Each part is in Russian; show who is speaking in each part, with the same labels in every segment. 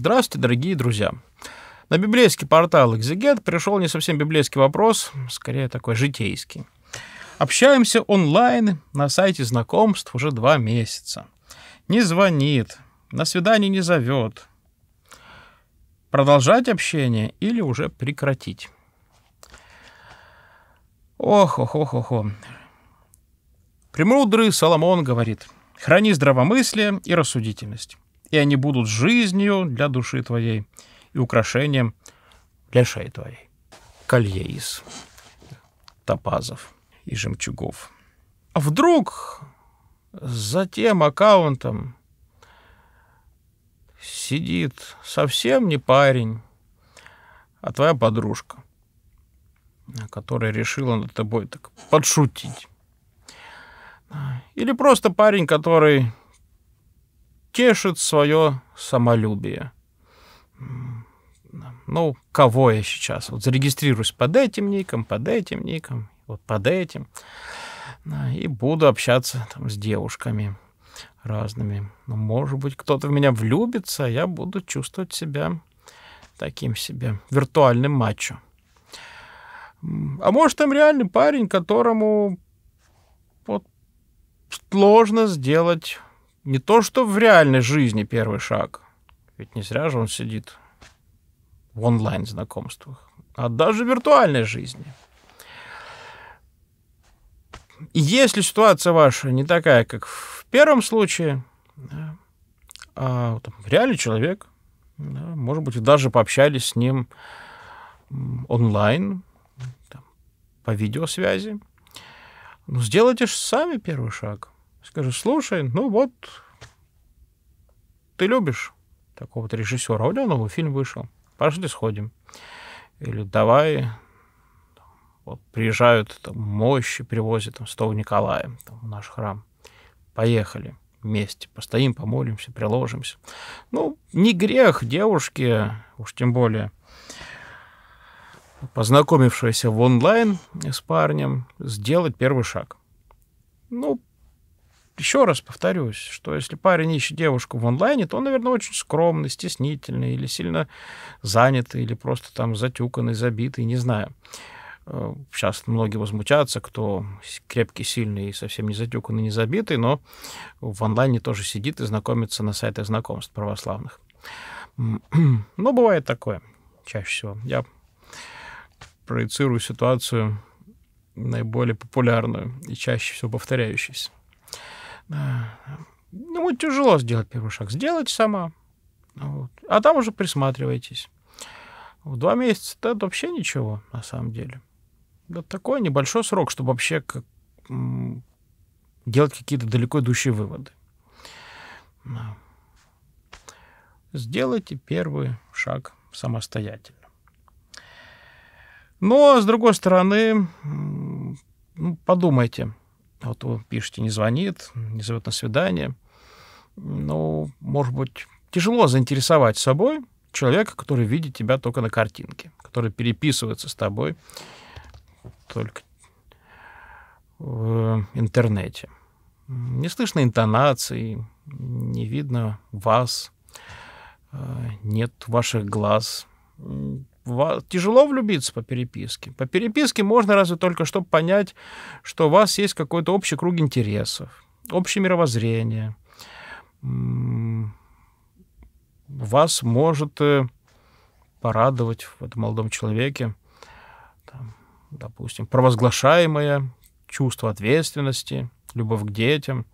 Speaker 1: Здравствуйте, дорогие друзья. На библейский портал «Экзегет» пришел не совсем библейский вопрос, скорее такой житейский. Общаемся онлайн на сайте знакомств уже два месяца. Не звонит, на свидание не зовет. Продолжать общение или уже прекратить? Ох, ох, ох, ох, ох. Премудрый Соломон говорит, храни здравомыслие и рассудительность и они будут жизнью для души твоей и украшением для шеи твоей. Колье из топазов и жемчугов. А вдруг за тем аккаунтом сидит совсем не парень, а твоя подружка, которая решила над тобой так подшутить. Или просто парень, который тешит свое самолюбие. Ну, кого я сейчас? Вот зарегистрируюсь под этим ником, под этим ником, вот под этим. И буду общаться там, с девушками разными. Ну, может быть, кто-то в меня влюбится, а я буду чувствовать себя таким себе виртуальным мачо. А может, там реальный парень, которому вот сложно сделать не то, что в реальной жизни первый шаг, ведь не зря же он сидит в онлайн-знакомствах, а даже в виртуальной жизни. И если ситуация ваша не такая, как в первом случае, да, а там, в реале человек, да, может быть, даже пообщались с ним онлайн, там, по видеосвязи, ну, сделайте же сами первый шаг – Скажи, слушай, ну вот, ты любишь такого-то режиссера, а у него новый фильм вышел, пошли сходим. Или давай, вот приезжают там, мощи, привозят там, Стол Николая там, в наш храм. Поехали вместе, постоим, помолимся, приложимся. Ну, не грех девушки, уж тем более познакомившаяся в онлайн с парнем, сделать первый шаг. Ну, еще раз повторюсь, что если парень ищет девушку в онлайне, то он, наверное, очень скромный, стеснительный или сильно занятый, или просто там затюканный, забитый, не знаю. Э, сейчас многие возмутятся, кто крепкий, сильный и совсем не затюканный, не забитый, но в онлайне тоже сидит и знакомится на сайтах знакомств православных. Но бывает такое чаще всего. Я проецирую ситуацию наиболее популярную и чаще всего повторяющуюся. Ну, будет тяжело сделать первый шаг. Сделайте сама. Вот. А там уже присматривайтесь. В два месяца это вообще ничего, на самом деле. Это такой небольшой срок, чтобы вообще как, делать какие-то далеко идущие выводы. Сделайте первый шаг самостоятельно. Но, с другой стороны, ну, подумайте, вот вы пишете, не звонит, не зовет на свидание. Ну, может быть, тяжело заинтересовать собой человека, который видит тебя только на картинке, который переписывается с тобой только в интернете. Не слышно интонации, не видно вас, э, нет ваших глаз. Тяжело влюбиться по переписке. По переписке можно разве только чтобы понять, что у вас есть какой-то общий круг интересов, общее мировоззрение. Вас может э, порадовать в этом молодом человеке, там, допустим, провозглашаемое чувство ответственности, любовь к детям,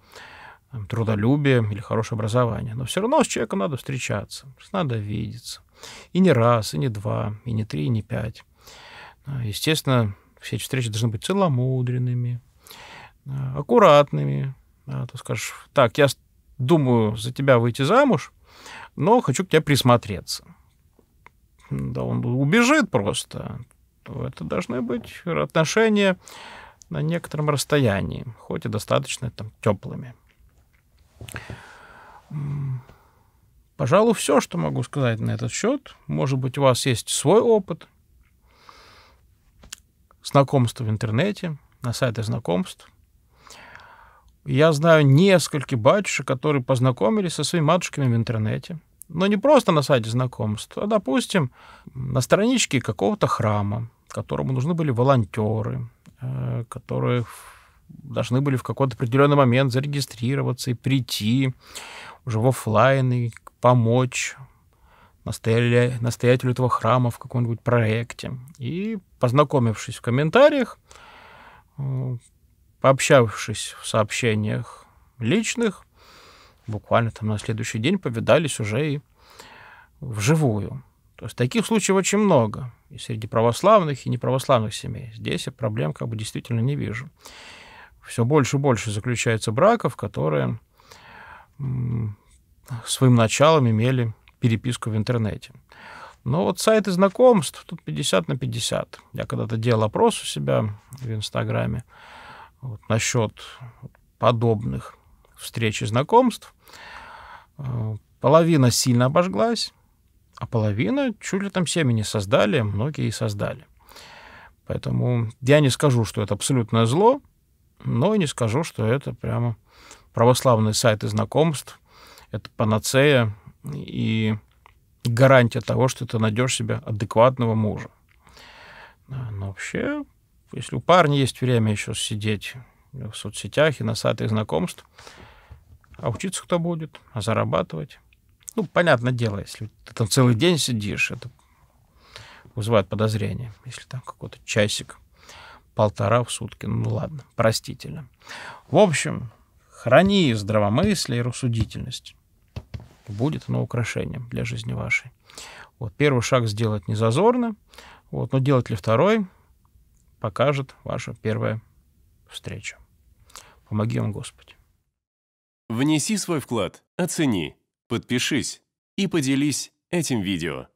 Speaker 1: трудолюбие или хорошее образование. Но все равно с человеком надо встречаться, надо видеться. И не раз, и не два, и не три, и не пять. А, естественно, все эти встречи должны быть целомудренными, а, аккуратными. Ты скажешь, так, я думаю за тебя выйти замуж, но хочу к тебе присмотреться. Да он убежит просто. это должны быть отношения на некотором расстоянии, хоть и достаточно там теплыми. Пожалуй, все, что могу сказать на этот счет. Может быть, у вас есть свой опыт, знакомство в интернете, на сайте знакомств. Я знаю несколько батюшек, которые познакомились со своими матушками в интернете. Но не просто на сайте знакомств, а, допустим, на страничке какого-то храма, которому нужны были волонтеры, э, которые должны были в какой-то определенный момент зарегистрироваться и прийти уже в офлайн и помочь настоятелю, настоятелю этого храма в каком-нибудь проекте. И познакомившись в комментариях, э, пообщавшись в сообщениях личных, буквально там на следующий день повидались уже и вживую. То есть таких случаев очень много. И среди православных, и неправославных семей. Здесь я проблем как бы действительно не вижу. Все больше и больше заключается браков, которые своим началом имели переписку в интернете. Но вот сайты знакомств тут 50 на 50. Я когда-то делал опрос у себя в Инстаграме вот, насчет подобных встреч и знакомств. Э, половина сильно обожглась, а половина чуть ли там семени создали, многие и создали. Поэтому я не скажу, что это абсолютное зло, но и не скажу, что это прямо православные сайты знакомств это панацея и гарантия того, что ты найдешь себе адекватного мужа. Но вообще, если у парня есть время еще сидеть в соцсетях и на сайтах знакомств, а учиться кто будет, а зарабатывать? Ну, понятное дело, если ты там целый день сидишь, это вызывает подозрение. Если там какой-то часик, полтора в сутки, ну ладно, простительно. В общем, Храни здравомыслие и рассудительность. Будет оно украшением для жизни вашей. Вот первый шаг сделать незазорно, вот, но делать ли второй, покажет ваша первая встреча. Помоги вам, Господь. Внеси свой вклад, оцени, подпишись и поделись этим видео.